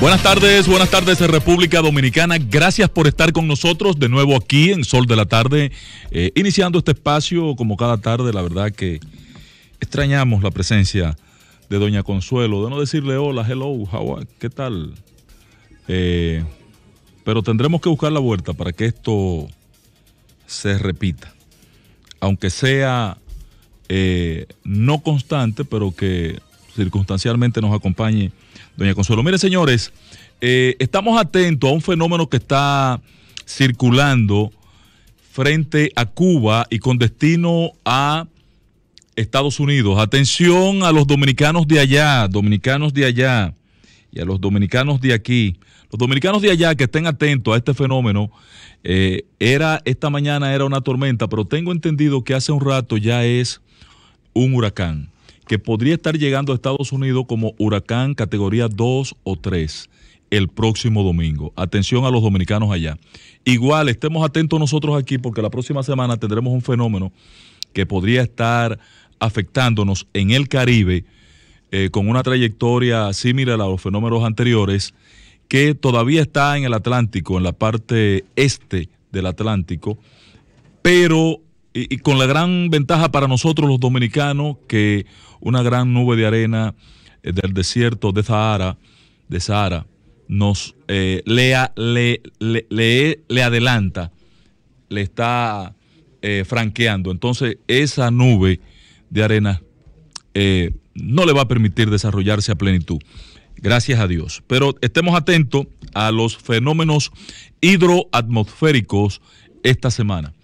Buenas tardes, buenas tardes República Dominicana. Gracias por estar con nosotros de nuevo aquí en Sol de la Tarde, eh, iniciando este espacio como cada tarde. La verdad que extrañamos la presencia de Doña Consuelo, de no decirle hola, hello, how are, ¿qué tal? Eh, pero tendremos que buscar la vuelta para que esto se repita, aunque sea eh, no constante, pero que circunstancialmente nos acompañe doña Consuelo. Mire, señores, eh, estamos atentos a un fenómeno que está circulando frente a Cuba y con destino a Estados Unidos. Atención a los dominicanos de allá, dominicanos de allá y a los dominicanos de aquí. Los dominicanos de allá que estén atentos a este fenómeno, eh, era esta mañana era una tormenta, pero tengo entendido que hace un rato ya es un huracán que podría estar llegando a Estados Unidos como huracán categoría 2 o 3 el próximo domingo. Atención a los dominicanos allá. Igual, estemos atentos nosotros aquí porque la próxima semana tendremos un fenómeno que podría estar afectándonos en el Caribe eh, con una trayectoria similar a los fenómenos anteriores que todavía está en el Atlántico, en la parte este del Atlántico, pero y, con la gran ventaja para nosotros los dominicanos que una gran nube de arena eh, del desierto de Sahara, de Sahara nos eh, le, le, le, adelanta, le está eh, franqueando. Entonces esa nube de arena no le va a permitir desarrollarse a plenitud. Gracias a Dios. Pero estemos atentos a los fenómenos hidroatmosféricos esta semana.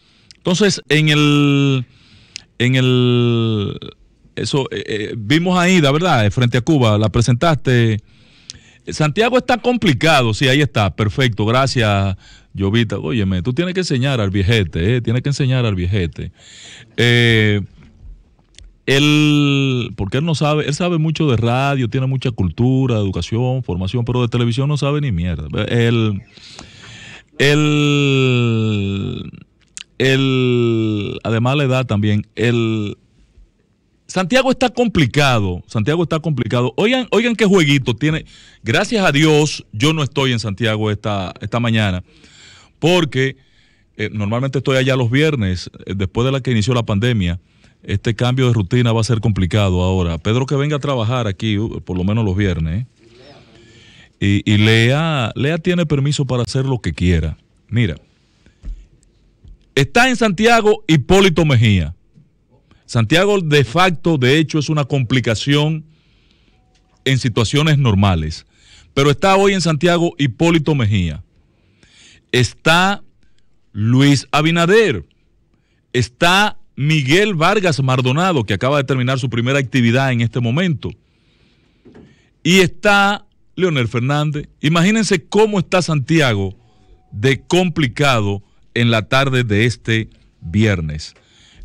Entonces, en el. En el eso eh, eh, vimos ahí, la verdad, eh, frente a Cuba, la presentaste. Santiago está complicado, sí, ahí está, perfecto, gracias, Llovita. Óyeme, tú tienes que enseñar al viejete, eh, tienes que enseñar al viejete. él, porque él no sabe, él sabe mucho de radio, tiene mucha cultura, educación, formación, pero de televisión no sabe ni mierda. Él, él, el, además le edad también, el Santiago está complicado, Santiago está complicado. Oigan, oigan qué jueguito tiene. Gracias a Dios, yo no estoy en Santiago esta, esta mañana, porque eh, normalmente estoy allá los viernes, eh, después de la que inició la pandemia. Este cambio de rutina va a ser complicado ahora. Pedro que venga a trabajar aquí, uh, por lo menos los viernes. Y, y Lea, Lea tiene permiso para hacer lo que quiera. Mira, Está en Santiago Hipólito Mejía. Santiago de facto, de hecho, es una complicación en situaciones normales. Pero está hoy en Santiago Hipólito Mejía. Está Luis Abinader. Está Miguel Vargas Mardonado, que acaba de terminar su primera actividad en este momento. Y está Leonel Fernández. Imagínense cómo está Santiago de complicado en la tarde de este viernes.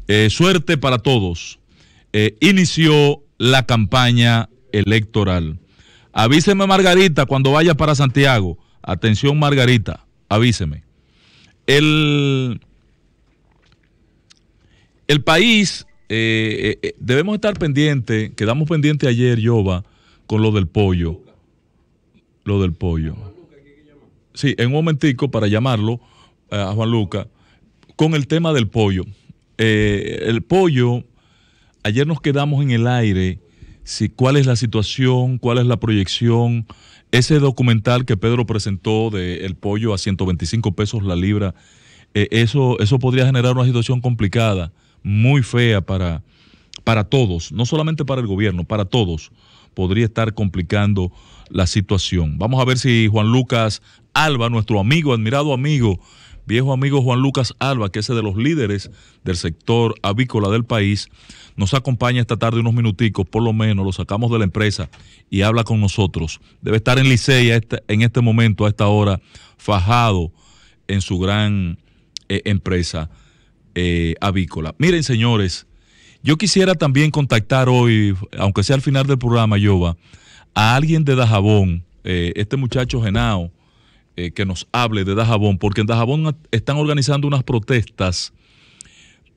Eh, suerte para todos. Eh, inició la campaña electoral. Avíseme Margarita cuando vaya para Santiago. Atención Margarita, avíseme. El, el país, eh, debemos estar pendiente, quedamos pendiente ayer, Yoba, con lo del pollo. Lo del pollo. Sí, en un momentico para llamarlo eh, Juan Luca, con el tema del pollo. Eh, el pollo, ayer nos quedamos en el aire, si, cuál es la situación, cuál es la proyección. Ese documental que Pedro presentó de pollo a 125 pesos la libra, eh, eso, eso podría generar una situación complicada, muy fea para, para todos, no solamente para el gobierno, para todos. Podría estar complicando la situación. Vamos a ver si Juan Lucas Alba, nuestro amigo, admirado amigo, viejo amigo Juan Lucas Alba, que es de los líderes del sector avícola del país, nos acompaña esta tarde unos minuticos, por lo menos lo sacamos de la empresa y habla con nosotros. Debe estar en Licey este, en este momento, a esta hora, fajado en su gran eh, empresa eh, avícola. Miren, señores, yo quisiera también contactar hoy, aunque sea al final del programa, Yoba, a alguien de Dajabón, eh, este muchacho Genao, eh, que nos hable de Dajabón, porque en Dajabón están organizando unas protestas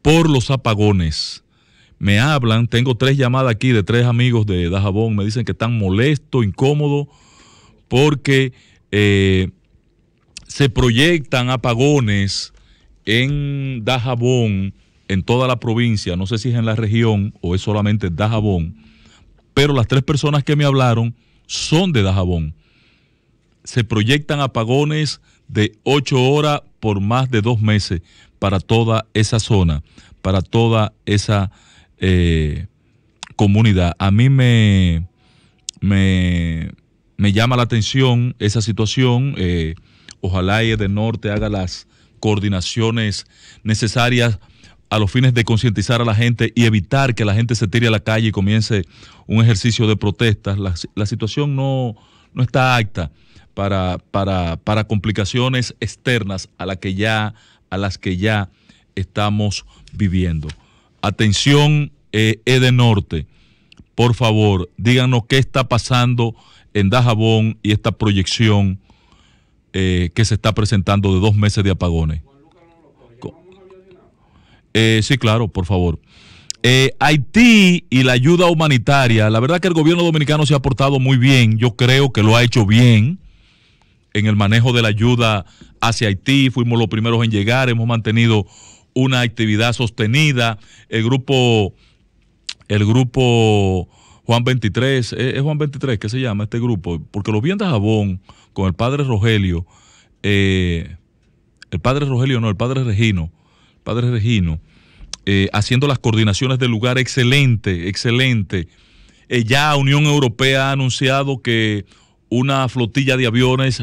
por los apagones. Me hablan, tengo tres llamadas aquí de tres amigos de Dajabón, me dicen que están molestos, incómodos, porque eh, se proyectan apagones en Dajabón, en toda la provincia, no sé si es en la región o es solamente Dajabón, pero las tres personas que me hablaron son de Dajabón se proyectan apagones de ocho horas por más de dos meses para toda esa zona, para toda esa eh, comunidad. A mí me, me, llama la atención esa situación. Eh, ojalá y de norte haga las coordinaciones necesarias a los fines de concientizar a la gente y evitar que la gente se tire a la calle y comience un ejercicio de protestas. La, situación no, no está acta para, para, para complicaciones externas a, la que ya, a las que ya estamos viviendo. Atención, eh, Edenorte, por favor, díganos qué está pasando en Dajabón y esta proyección eh, que se está presentando de dos meses de apagones. Eh, sí, claro, por favor. Eh, Haití y la ayuda humanitaria, la verdad que el gobierno dominicano se ha portado muy bien, yo creo que lo ha hecho bien, en el manejo de la ayuda hacia Haití, fuimos los primeros en llegar, hemos mantenido una actividad sostenida, el grupo, el grupo Juan 23, eh, es, Juan 23 ¿qué se llama este grupo, porque lo vi en Dajabón con el padre Rogelio, eh, el padre Rogelio no, el padre Regino, padre Regino, eh, haciendo las coordinaciones del lugar, excelente, excelente. ya Unión Europea ha anunciado que una flotilla de aviones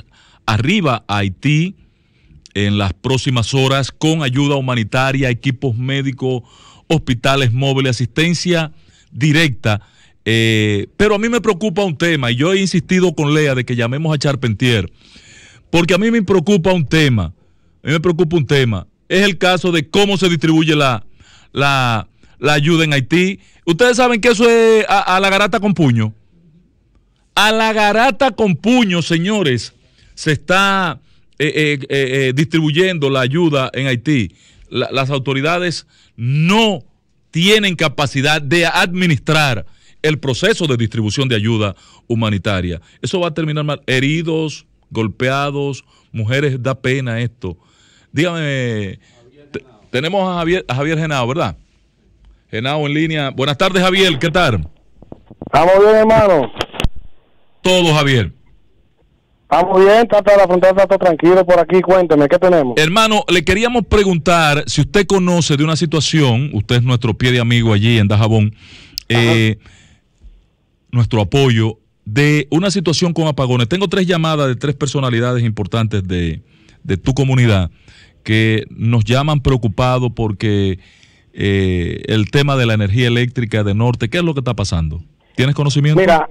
arriba a Haití en las próximas horas con ayuda humanitaria, equipos médicos, hospitales móviles, asistencia directa. Eh, pero a mí me preocupa un tema, y yo he insistido con Lea de que llamemos a Charpentier, porque a mí me preocupa un tema, a mí me preocupa un tema, es el caso de cómo se distribuye la, la, ayuda en Haití. Ustedes saben que eso es a la garata con puño. A la garata con puño, señores se está eh, eh, eh, distribuyendo la ayuda en Haití, las autoridades no tienen capacidad de administrar el proceso de distribución de ayuda humanitaria. Eso va a terminar mal. Heridos, golpeados, mujeres, da pena esto. Dígame, tenemos a Javier, a Javier Genao, ¿verdad? Genao en línea. Buenas tardes, Javier, ¿qué tal? Estamos bien, hermano. Todo, Javier. Estamos bien, está está todo tranquilo por aquí. Cuénteme, ¿qué tenemos? Hermano, le queríamos preguntar si usted conoce de una situación, usted es nuestro pie de amigo allí en Dajabón, eh, nuestro apoyo de una situación con apagones. Tengo tres llamadas de tres personalidades importantes de, de tu comunidad que nos llaman preocupados porque eh, el tema de la energía eléctrica de Norte, ¿qué es lo que está pasando? ¿Tienes conocimiento? Mira,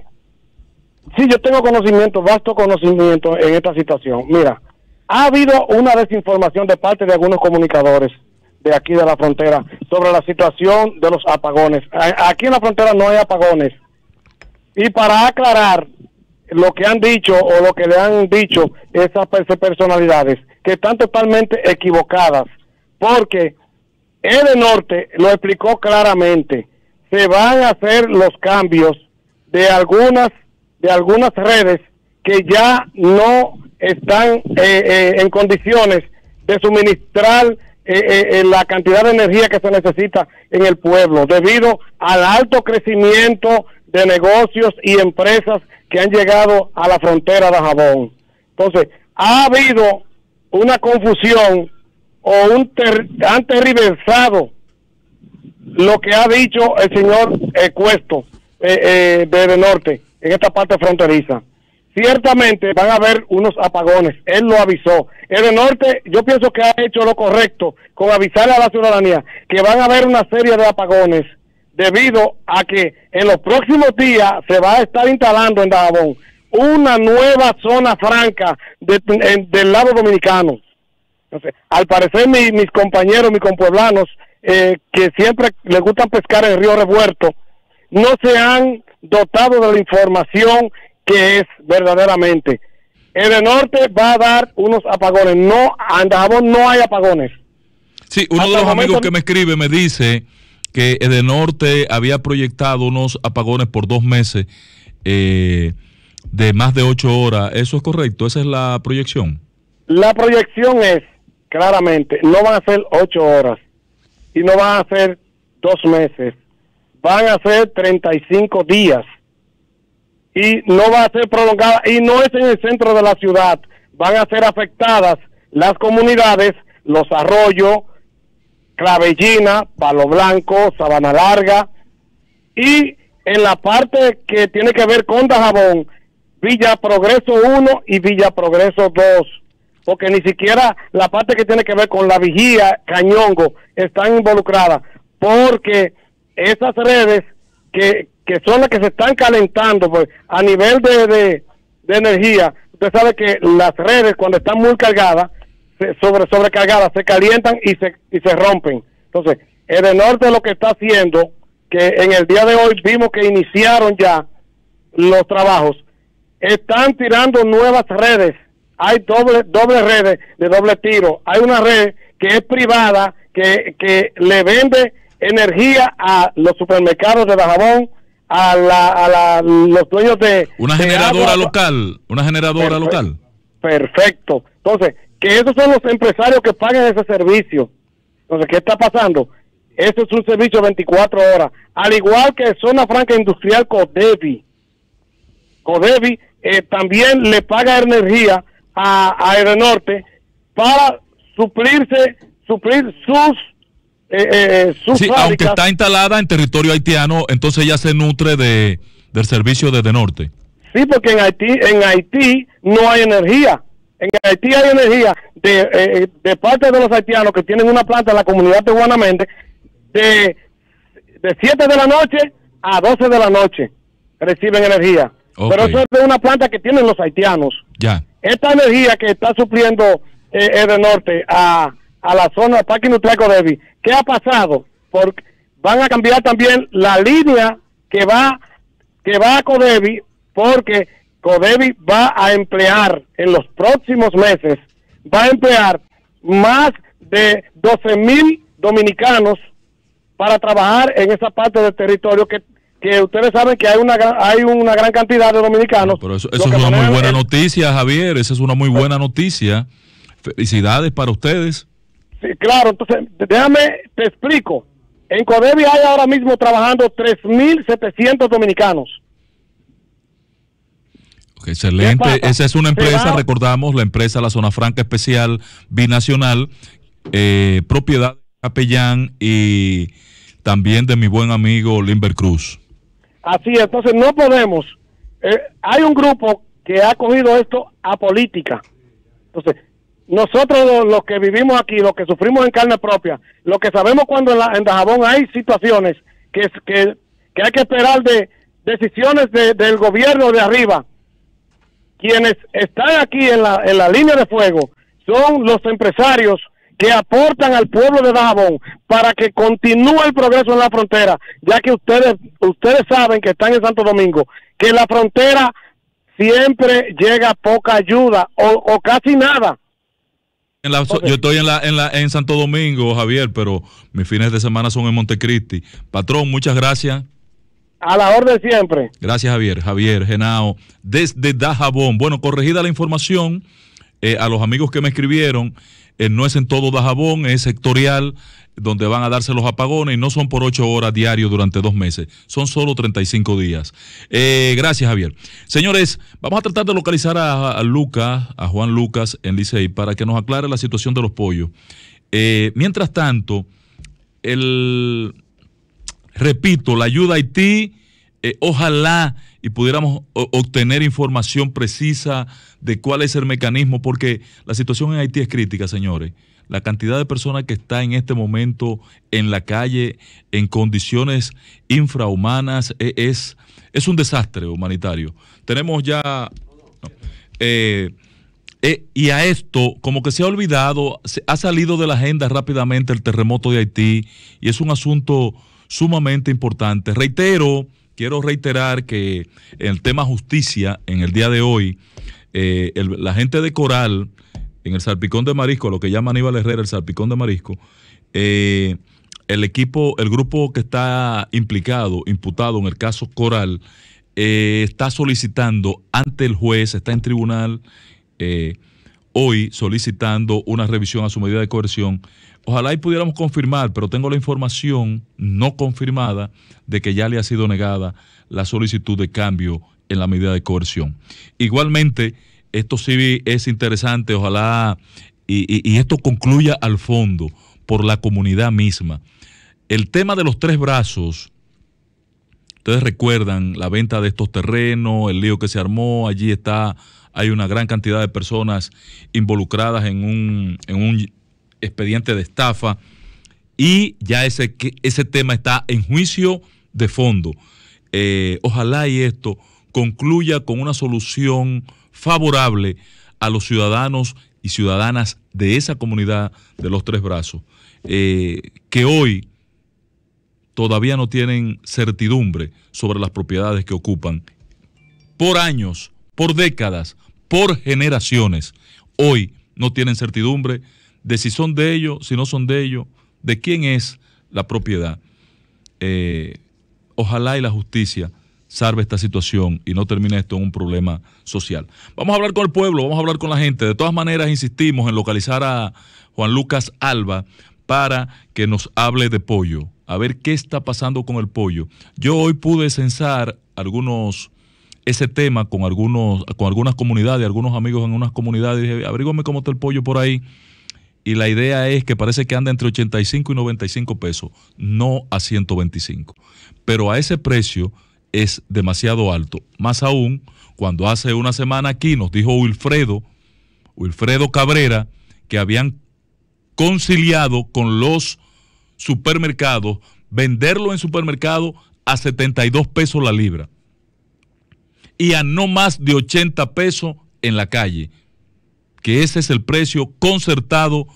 Sí, yo tengo conocimiento, vasto conocimiento en esta situación. Mira, ha habido una desinformación de parte de algunos comunicadores de aquí de la frontera sobre la situación de los apagones. Aquí en la frontera no hay apagones. Y para aclarar lo que han dicho o lo que le han dicho esas personalidades, que están totalmente equivocadas, porque el norte lo explicó claramente, se van a hacer los cambios de algunas de algunas redes que ya no están eh, eh, en condiciones de suministrar eh, la cantidad de energía que se necesita en el pueblo debido al alto crecimiento de negocios y empresas que han llegado a la frontera de Jabón. Entonces, ha habido una confusión o un han lo que ha dicho el señor Cuesto eh de Norte en esta parte fronteriza. Ciertamente van a haber unos apagones, él lo avisó. El norte yo pienso que ha hecho lo correcto con avisar a la ciudadanía que van a haber una serie de apagones debido a que en los próximos días se va a estar instalando en Dajabón una nueva zona franca del lado dominicano. al parecer mis compañeros, mis compueblanos, eh, que siempre les gusta pescar en el río revuelto, no se han dotado de la información que es verdaderamente. El norte va a dar unos apagones. No, en no hay apagones. Sí, uno de los amigos que me escribe me dice que el norte había proyectado unos apagones por dos meses eh, de más de ocho horas. ¿Eso es correcto? ¿Esa es la proyección? La proyección es, claramente, no van a ser ocho horas y no van a ser dos meses van a ser 35 días y no va a ser prolongada y no es en el centro de la ciudad, van a ser afectadas las comunidades, los arroyos, Clavellina, Palo Blanco, Sabana Larga y en la parte que tiene que ver con Dajabón, Villa Progreso 1 y Villa Progreso 2, porque ni siquiera la parte que tiene que ver con la vigía, Cañongo, están involucradas, porque esas redes que, son las que se están calentando pues, a nivel de, de, energía. Usted sabe que las redes cuando están muy cargadas, sobre, sobrecargadas, se calientan y se, y se rompen. Entonces, el de norte lo que está haciendo, que en el día de hoy vimos que iniciaron ya los trabajos, están tirando nuevas redes. Hay doble, doble redes de doble tiro. Hay una red que es privada, que, que le vende energía a los supermercados de Bajabón, a, la, a los dueños de... Una generadora local, una generadora local. Perfecto. Entonces, que esos son los empresarios que pagan ese servicio. Entonces, ¿qué está pasando? Eso este es un servicio 24 horas. Al igual que Zona Franca Industrial Codevi. Codevi eh, también le paga energía a, a para suplirse, suplir sus eh, eh, su sí, aunque está instalada en territorio haitiano, entonces ya se nutre de, del servicio desde norte. Sí, porque en Haití, en Haití no hay energía. En Haití hay energía de, eh, eh, de parte de los haitianos que tienen una planta en la comunidad de Guanamente de, de 7 de la noche a 12 de la noche reciben energía. Pero eso es de una planta que tienen los haitianos. Ya. Esta energía que está supliendo eh, el norte a, a la zona del Parque nutriaco debi ¿Qué ha pasado? Porque van a cambiar también la línea que va que va a Codevi porque Codevi va a emplear en los próximos meses va a emplear más de 12 mil dominicanos para trabajar en esa parte del territorio que, ustedes saben que hay una hay una gran cantidad de dominicanos. Pero eso, es una muy buena noticia, Javier. Esa es una muy buena noticia. Felicidades para ustedes. Sí, claro, entonces déjame, te explico. En Codevi hay ahora mismo trabajando 3.700 dominicanos. Excelente. Esa es una empresa, recordamos, la empresa La Zona Franca Especial Binacional, eh, propiedad de Capellán y también de mi buen amigo Limber Cruz. Así es, entonces no podemos. Eh, hay un grupo que ha cogido esto a política. Entonces, nosotros los, que vivimos aquí, los que sufrimos en carne propia, los que sabemos cuando en, en Dajabón hay situaciones que, hay que esperar de decisiones del gobierno de arriba, quienes están aquí en la, en la línea de fuego son los empresarios que aportan al pueblo de Dajabón para que continúe el progreso en la frontera, ya que ustedes, ustedes saben que están en Santo Domingo, que la frontera siempre llega poca ayuda o, o casi nada yo estoy en, la, en, la, en Santo Domingo, Javier, pero mis fines de semana son en Montecristi. Patrón, muchas gracias. A la orden siempre. Gracias, Javier. Javier Genao, desde Dajabón. Bueno, corregida la información eh, a los amigos que me escribieron. Eh, no es en todo Dajabón, es sectorial, donde van a darse los apagones y no son por ocho horas diario durante dos meses, son solo 35 días. Eh, gracias, Javier. Señores, vamos a tratar de localizar a, Lucas, a Juan Lucas en Licey, para que nos aclare la situación de los pollos. Eh, mientras tanto, el, repito, la ayuda a Haití eh, ojalá y pudiéramos obtener información precisa de cuál es el mecanismo, porque la situación en Haití es crítica, señores. La cantidad de personas que está en este momento en la calle, en condiciones infrahumanas, e, es, es un desastre humanitario. Tenemos ya... Eh, eh, y a esto, como que se ha olvidado, se, ha salido de la agenda rápidamente el terremoto de Haití y es un asunto sumamente importante. Reitero quiero reiterar que en el tema justicia, en el día de hoy, eh, la gente de Coral, en el Salpicón de Marisco, lo que llama Aníbal Herrera el Salpicón de Marisco, eh, el equipo, el grupo que está implicado, imputado en el caso Coral, eh, está solicitando ante el juez, está en tribunal, hoy solicitando una revisión a su medida de coerción Ojalá y pudiéramos confirmar, pero tengo la información no confirmada de que ya le ha sido negada la solicitud de cambio en la medida de coerción. Igualmente, esto sí es interesante, ojalá, y, esto concluya al fondo por la comunidad misma. El tema de los tres brazos, ustedes recuerdan la venta de estos terrenos, el lío que se armó, allí está, hay una gran cantidad de personas involucradas en un, en un expediente de estafa y ya ese, ese tema está en juicio de fondo. Eh, ojalá y esto concluya con una solución favorable a los ciudadanos y ciudadanas de esa comunidad de los tres brazos, eh, que hoy todavía no tienen certidumbre sobre las propiedades que ocupan por años, por décadas, por generaciones. Hoy no tienen certidumbre de si son de ellos, si no son de ellos, de quién es la propiedad. Eh, ojalá y la justicia salve esta situación y no termine esto en un problema social. Vamos a hablar con el pueblo, vamos a hablar con la gente. De todas maneras, insistimos en localizar a Juan Lucas Alba para que nos hable de pollo, a ver qué está pasando con el pollo. Yo hoy pude censar algunos ese tema con algunos con algunas comunidades, algunos amigos en unas comunidades, dije, "Abrígame cómo está el pollo por ahí." y la idea es que parece que anda entre 85 y 95 pesos, no a 125. Pero a ese precio es demasiado alto. Más aún, cuando hace una semana aquí nos dijo Wilfredo, Wilfredo Cabrera, que habían conciliado con los supermercados venderlo en supermercado a 72 pesos la libra y a no más de 80 pesos en la calle que ese es el precio concertado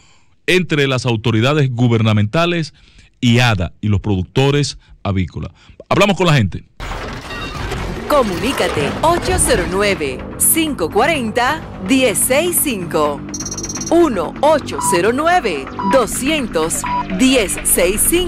entre las autoridades gubernamentales y ADA y los productores avícolas. Hablamos con la gente. Comunícate 809-540-1065. 1-809-200-1065.